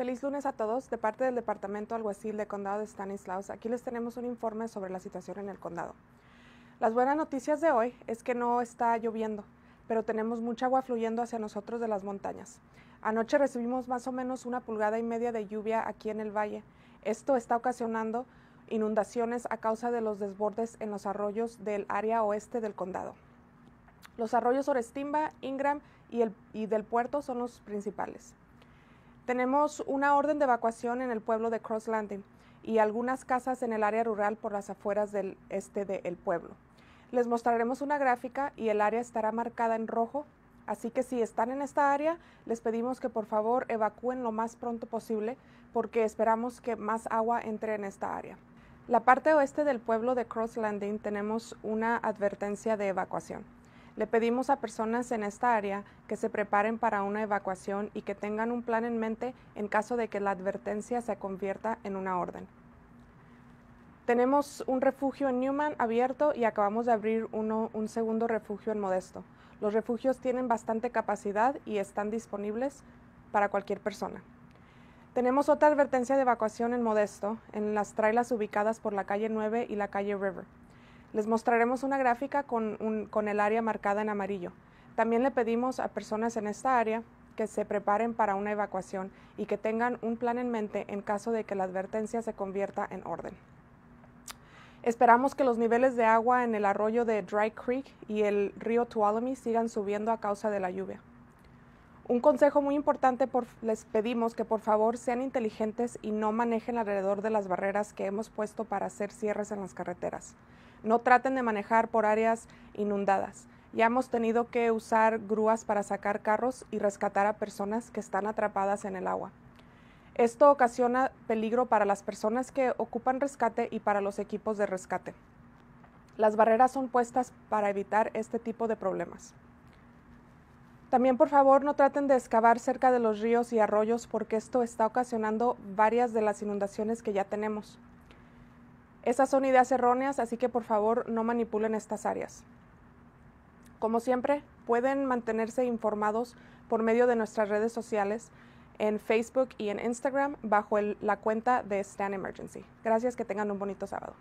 Feliz lunes a todos. De parte del Departamento Alguacil de Condado de Stanislaus, aquí les tenemos un informe sobre la situación en el condado. Las buenas noticias de hoy es que no está lloviendo, pero tenemos mucha agua fluyendo hacia nosotros de las montañas. Anoche recibimos más o menos una pulgada y media de lluvia aquí en el valle. Esto está ocasionando inundaciones a causa de los desbordes en los arroyos del área oeste del condado. Los arroyos Orestimba, Ingram y, el, y del puerto son los principales. Tenemos una orden de evacuación en el pueblo de Cross Landing y algunas casas en el área rural por las afueras del este del pueblo. Les mostraremos una gráfica y el área estará marcada en rojo, así que si están en esta área, les pedimos que por favor evacúen lo más pronto posible porque esperamos que más agua entre en esta área. La parte oeste del pueblo de Cross Landing tenemos una advertencia de evacuación. Le pedimos a personas en esta área que se preparen para una evacuación y que tengan un plan en mente en caso de que la advertencia se convierta en una orden. Tenemos un refugio en Newman abierto y acabamos de abrir un segundo refugio en Modesto. Los refugios tienen bastante capacidad y están disponibles para cualquier persona. Tenemos otra advertencia de evacuación en Modesto, en las trailas ubicadas por la calle 9 y la calle River. Les mostraremos una gráfica con, el área marcada en amarillo. También le pedimos a personas en esta área que se preparen para una evacuación y que tengan un plan en mente en caso de que la advertencia se convierta en orden. Esperamos que los niveles de agua en el arroyo de Dry Creek y el río Tuolumne sigan subiendo a causa de la lluvia. Un consejo muy importante les pedimos que por favor sean inteligentes y no manejen alrededor de las barreras que hemos puesto para hacer cierres en las carreteras. No traten de manejar por áreas inundadas. Ya hemos tenido que usar grúas para sacar carros y rescatar a personas que están atrapadas en el agua. Esto ocasiona peligro para las personas que ocupan rescate y para los equipos de rescate. Las barreras son puestas para evitar este tipo de problemas. También por favor no traten de excavar cerca de los ríos y arroyos porque esto está ocasionando varias de las inundaciones que ya tenemos. Esas son ideas erróneas, así que por favor no manipulen estas áreas. Como siempre, pueden mantenerse informados por medio de nuestras redes sociales en Facebook y en Instagram bajo la cuenta de Stan Emergency. Gracias, que tengan un bonito sábado.